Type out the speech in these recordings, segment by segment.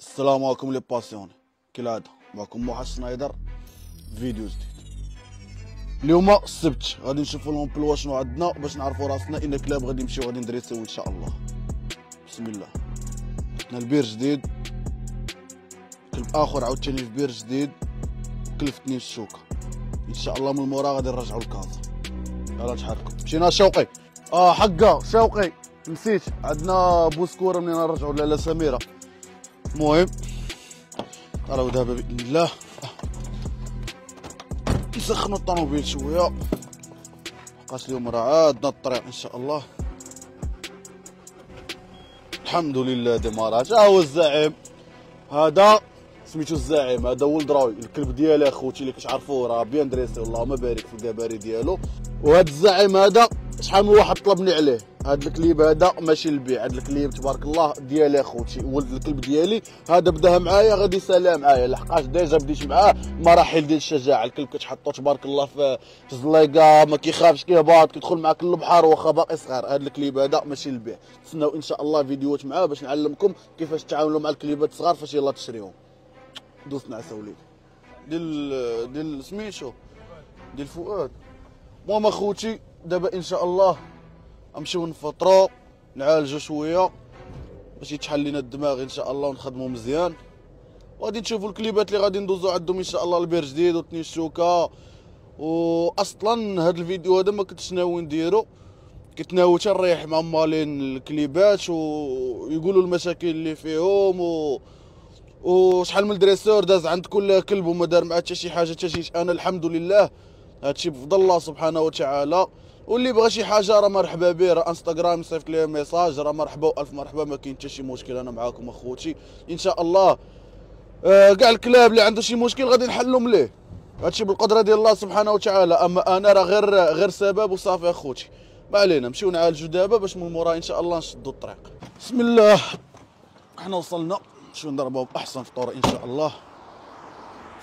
السلام عليكم لي باسيون كالعادة معكم محمد سنايدر فيديو جديد اليوم السبت غادي نشوفو لومبلوا شنو عندنا باش نعرفو راسنا ان كلاب غادي نمشيو غادي ندريسيو ان شاء الله بسم الله عندنا البير جديد كلب اخر عاوتاني في بير جديد كلفتني الشوكة ان شاء الله من مورا غادي نرجعو لكازا يلا تحركوا مشينا شوقي اه حقا شوقي نسيت عندنا بوسكوره منين نرجعو لالا سميره المهم راهو دابا باذن الله نسخنوا الطوموبيل شويه بقات اليوم راه عادنا الطريق ان شاء الله الحمد لله ديماراج ها هو الزعيم هذا سميتو الزعيم هذا ولد راوي الكلب ديالي اخوتي اللي كتعرفوه راه بيان دريسي اللهم بارك في الجباري ديالو وهذا الزعيم هذا شحال من واحد طلبني عليه هاد الكليب هذا ماشي للبيع هاد الكليب تبارك الله ديالي اخوتي ولد الكلب ديالي هذا بداها معايا غادي يسالها معايا لحقاش ديجا بديت معاه مراحل ديال الشجاعه الكلب كتحطو تبارك الله في الزليقه ما كيخافش كيهبط كيدخل معاك للبحر واخا باقي صغير هاد الكليب هذا ماشي للبيع تسناو ان شاء الله فيديوهات معاه باش نعلمكم كيفاش تعاملوا مع الكليبات الصغار فاش يلا تشريهم دوس نعسه سوليد ديال ديال سميتو ديال فؤاد المهم اخوتي دابا ان شاء الله نمشيو نفطرو نعالجو شويه باش يتحل لينا الدماغ ان شاء الله ونخدمو مزيان وغادي تشوفوا الكليبات اللي غادي ندوزو عندهم ان شاء الله البير جديد وتني الشوكه واصلا هذا الفيديو هذا ما كنتش ناوي نديرو كنت ناوي نريح مع مالين الكليبات ويقولوا المشاكل اللي فيهم و وشحال من دريسور داز عند كل كلب وما دار معاه حتى شي حاجه حتى شي انا الحمد لله هادشي بفضل الله سبحانه وتعالى واللي بغى شي حاجه راه مرحبا به راه انستغرام يصيفط ليه ميساج راه مرحبا والف مرحبا ما كاين حتى شي مشكل انا معاكم اخوتي ان شاء الله كاع آه الكلاب اللي عنده شي مشكل غادي نحلهم ليه هادشي بالقدره ديال الله سبحانه وتعالى اما انا راه غير غير سبب وصافي اخوتي ما علينا نمشيو نعالجو دابا باش من مورا ان شاء الله نشدو الطريق بسم الله حنا وصلنا شو نضربوا باحسن فطور ان شاء الله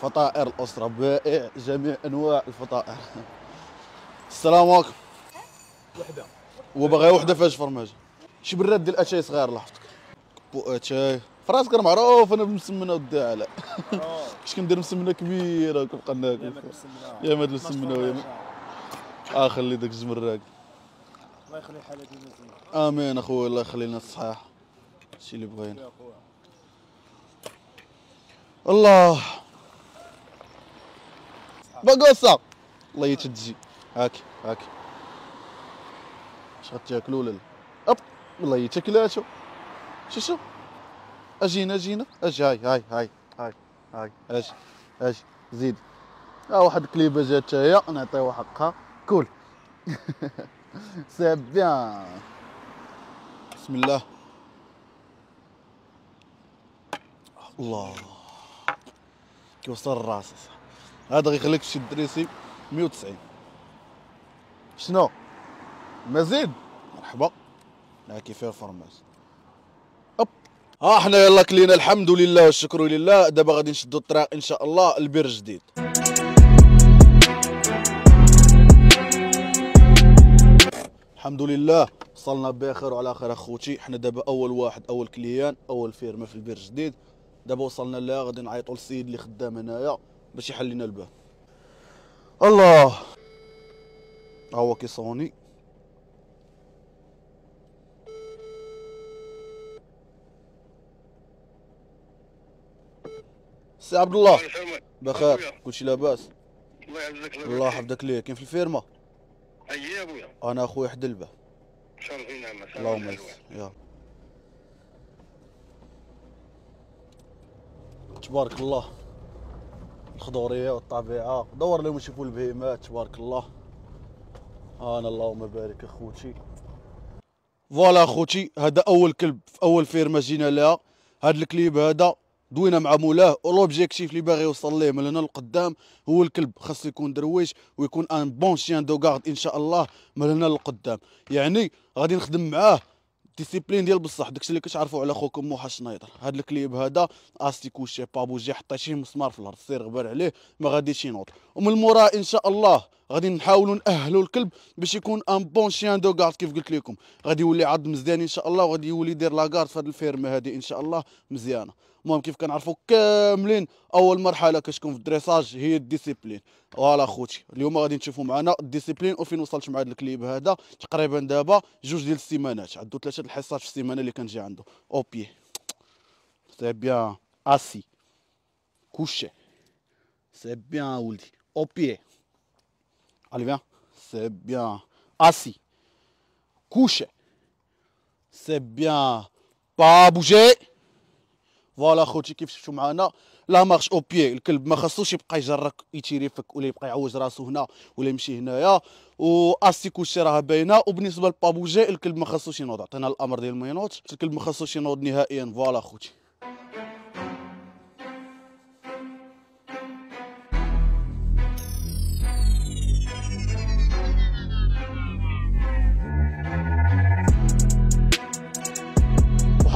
فطائر الاسره بائع جميع انواع الفطائر السلام عليكم وحده وباغي وحده فاش فرماج شي براد ديال اتاي صغير لاحظتك بو اتاي فراسك راه معروف انا بالمسمنه على آه. كنت كندير مسمنه كبيره كنبقى ناكل يا ماد المسمنه ويا اه خلي داك الجمراك الله يخلي حالك امين اخويا الله يخلي لنا الصحاح هادشي اللي بغينا الله بقصه الله يتجي هاك هاك اش غتاكلوا ولا لا اب والله يتاكلاتو شو شو اجينا اجينا اجي هاي هاي هاي هاي هاي اجي اجي زيد ها واحد الكليبه جات هي نعطيها حقها كول سي بيان بسم الله الله كيوصل الراس هذا غيخليك تشد ريسي 190 شنو مزيد مرحبا هاكي فيها فرماس اب ها آه، حنا يلا كلينا الحمد لله والشكر لله دابا غادي نشدو الطريق ان شاء الله البير جديد الحمد لله وصلنا بخير وعلى خير اخوتي حنا دابا اول واحد اول كليان اول فيرما في البير جديد دابا وصلنا لها غادي نعيطوا للسيد اللي خدام هنايا باش يحل لنا الباب الله ها هو كيصوني سي عبد الله بخير كلشي لاباس الله يعزك الله يحفظك ليا كاين في الفيرما اي ابويا انا اخويا حدلبه شرفينا اللهم يسر يلا تبارك الله الخضوريه والطبيعه دور لهم يشوفوا البهيمات تبارك الله انا اللهم بارك اخوتي فوالا اخوتي هذا اول كلب في اول فيرما جينا لها هذا الكليب هذا دوينا مع مولاه لوبجيكتيف اللي باغي يوصل ليه من هنا لقدام هو الكلب خاصو يكون درويش ويكون ان بون شيان دو غارد ان شاء الله من هنا لقدام يعني غادي نخدم معاه ديسيبلين ديال بصح داكشي اللي كتعرفوا على خوكم موحى شنايدر هاد الكليب هذا استيكو شي بابو جي حطى شي مسمار في الارض سير غبر عليه ما غاديش ينوض ومن المورا ان شاء الله غادي نحاولوا ناهلوا الكلب باش يكون ان بون شيان دو غارد كيف قلت لكم غادي يولي عاد مزيان ان شاء الله وغادي يولي يدير لاغارد في هاد الفيرمه هادي ان شاء الله مزيانه المهم كيف كنعرفوا كاملين اول مرحله كتكون في الدريساج هي الديسيبلين فوالا خوتي اليوم غادي نشوفوا معنا الديسيبلين وفين وصلت مع هذا الكليب هذا تقريبا دابا جوج ديال السيمانات عنده ثلاثه الحصات في السيمانه اللي كنجي عنده او بي سي بيان اسي كوشي سي بيان ولدي او بي الي بيان سي بيان اسي كوشي سي بيان با بوجي فوالا خوتي كيف شفتوا معنا لا مارش او بيي الكلب ما خاصوش يبقى يجرك يتيريفك ولا يبقى يعوج راسو هنا ولا يمشي هنايا واستيكو شي راه باينه وبالنسبه للبابوجي الكلب ما خاصوش ينوض عطينا الامر ديال ما الكلب ما خاصوش ينوض نهائيا فوالا خوتي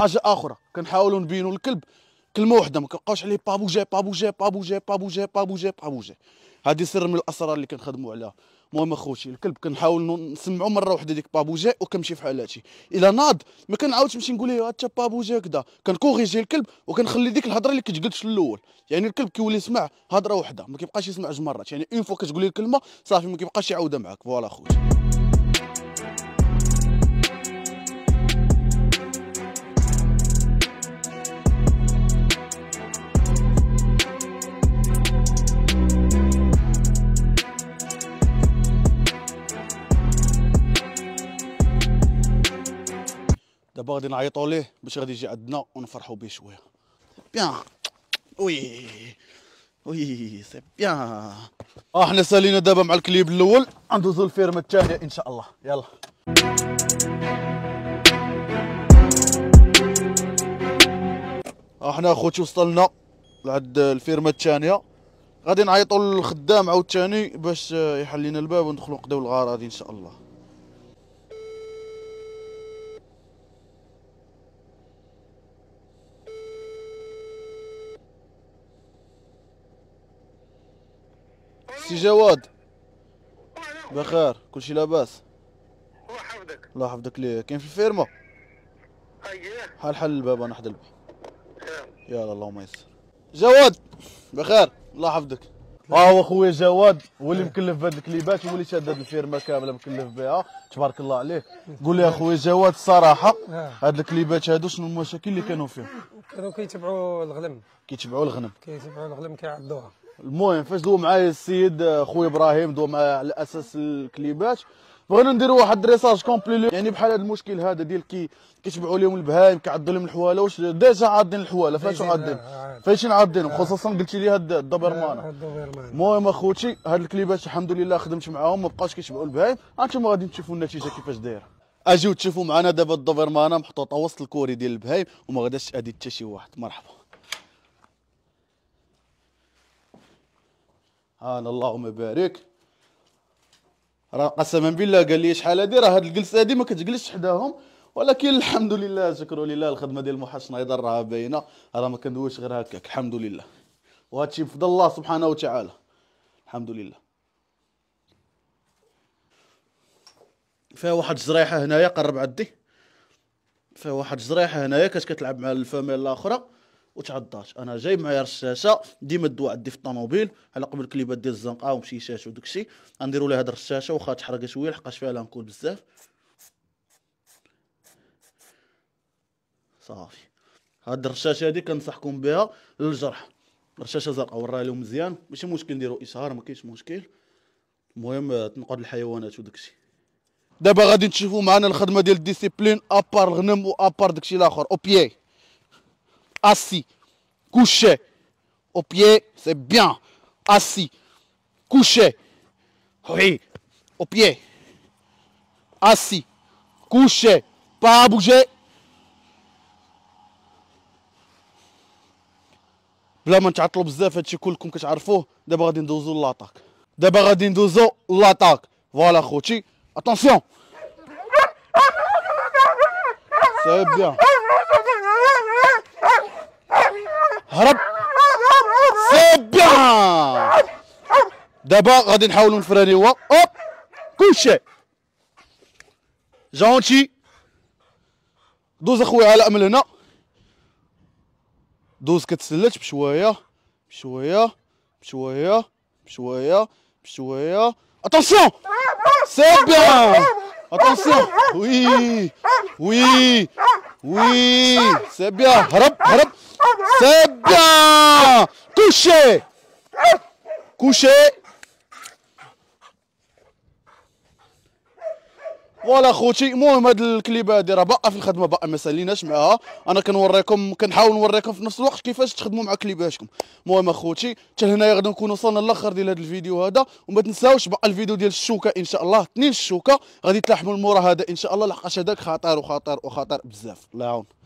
حاجه اخرى كنحاولوا نبينوا الكلب كلمه واحده ما كنبقاوش عليه بابو جي بابو جي بابو جي هذه سر من الاسرار اللي كنخدموا عليها المهم اخوتي الكلب كنحاول نسمعوا مره واحده ديك جي وكنمشي في حالاتي الا ناض ما كنعاودش نمشي نقول ليه بابو جي كذا كنكوغيجي الكلب وكنخلي ديك الهضره اللي كتقلت في الاول يعني الكلب كيولي يسمع هضره واحده ما كيبقاش يسمع جوج مرات يعني اون فوا كتقول ليه الكلمه صافي ما كيبقاش يعاودها معاك فوالا اخوتي دابا غادي نعيطوا ليه باش غادي يجي عندنا ونفرحوا به شويه بيان وي وي سي بيان اه حنا سالينا دابا مع الكليب الاول ندوزو للفيرما الثانيه ان شاء الله يلا احنا آه، اخوتي وصلنا لعند الفيرما الثانيه غادي نعيطوا للخدام عاوتاني باش يحل لنا الباب وندخلوا نقضيو الغار غادي ان شاء الله سي جواد بخير كلشي لاباس الله يحفظك الله يحفظك ليه كاين في الفيرما اييه حال حل الباب انا حدا يا الله اللهم يسر جواد بخير الله يحفظك ها آه، هو خويا جواد هو اللي مكلف بهاد الكليبات هو اللي شاد هاد الفيرما كامله مكلف بها تبارك الله عليه قول لي اخويا جواد الصراحه نعم. هاد الكليبات هادو شنو المشاكل اللي كانوا فيهم كانوا كيتبعوا الغنم كيتبعوا الغنم كيتبعوا الغنم كيعضوها المهم فاش دو معايا السيد آه، خويا ابراهيم دو على اساس الكليبات بغينا نديروا واحد دريساج كومبلي يعني بحال هذا المشكل هذا ديال كي كيتبعوا لهم البهايم كيعضوا لهم الحواله واش ديجا عاضين الحواله فاش عاضين فاش عاضين خصوصا قلتي لي هاد الدوبرمان آه، المهم اخوتي هاد الكليبات الحمد لله خدمت معاهم ما بقاش كيتبعوا البهايم انتم غادي تشوفوا النتيجه كيفاش دايره اجيو تشوفوا معنا دابا الدوفرمانه محطوطه وسط الكوري ديال البهايم وما غاداش ادي حتى شي واحد مرحبا هان اللهم بارك راه قسما بالله قال لي شحال هادي راه هاد الجلسه هادي ما كتجلسش حداهم ولكن الحمد لله شكر لله الخدمه ديال محا شنايدر راه باينه راه ما كندويش غير هكاك الحمد لله وهادشي بفضل الله سبحانه وتعالى الحمد لله فيها واحد الجريحه هنايا قرب عدي فيها واحد الجريحه هنايا كاش كتلعب مع الفاميلا الاخرى وتعضات انا جاي معايا رشاشه ديما الدواء عندي في الطوموبيل على قبل كليبات ديال الزنقه ومشيشات وداك الشيء غنديروا لها هاد الرشاشه واخا تحرق شويه لحقاش فيها لانكول بزاف صافي هاد الرشاشه هادي كنصحكم بها للجرح رشاشه زرقاء وراها لهم مزيان ماشي مشكل نديروا اشهار ما كاينش مشكل المهم تنقاد الحيوانات ودكشي دابا غادي تشوفوا معنا الخدمه ديال الديسيبلين ابار الغنم وابار داكشي الاخر او بيي Assis, couché, au pied, c'est bien. Assis, couché, oui, au pied. Assis, couché, pas bouger. Je vais vous montrer ce que vous avez fait pour vous. Débarrassez-vous de l'attaque. Débarrassez-vous de l'attaque. Voilà, attention. C'est bien. هرب سقع دابا غادي نحاولوا نفراني اوب كلشي جونتي دوز اخويا علاء من هنا دوز كتسلت بشويه بشويه بشويه بشويه بشويه اتونسيون سي بيان اتونسيون وي وي وي سي بيان هرب هرب C'est bien Touché Couché فوالا خوتي المهم هاد الكليبه هادي راه باقا في الخدمه باقا ما ساليناش معاها انا كنوريكم كنحاول نوريكم في نفس الوقت كيفاش تخدموا مع كليباتكم المهم اخوتي حتى لهنايا غادي نكون وصلنا للاخر ديال هاد الفيديو هذا وما تنساوش باقا الفيديو ديال الشوكه ان شاء الله اثنين الشوكه غادي تلاحموا المورا هذا ان شاء الله لحقاش هذاك خطير وخطير وخطير بزاف الله يعاون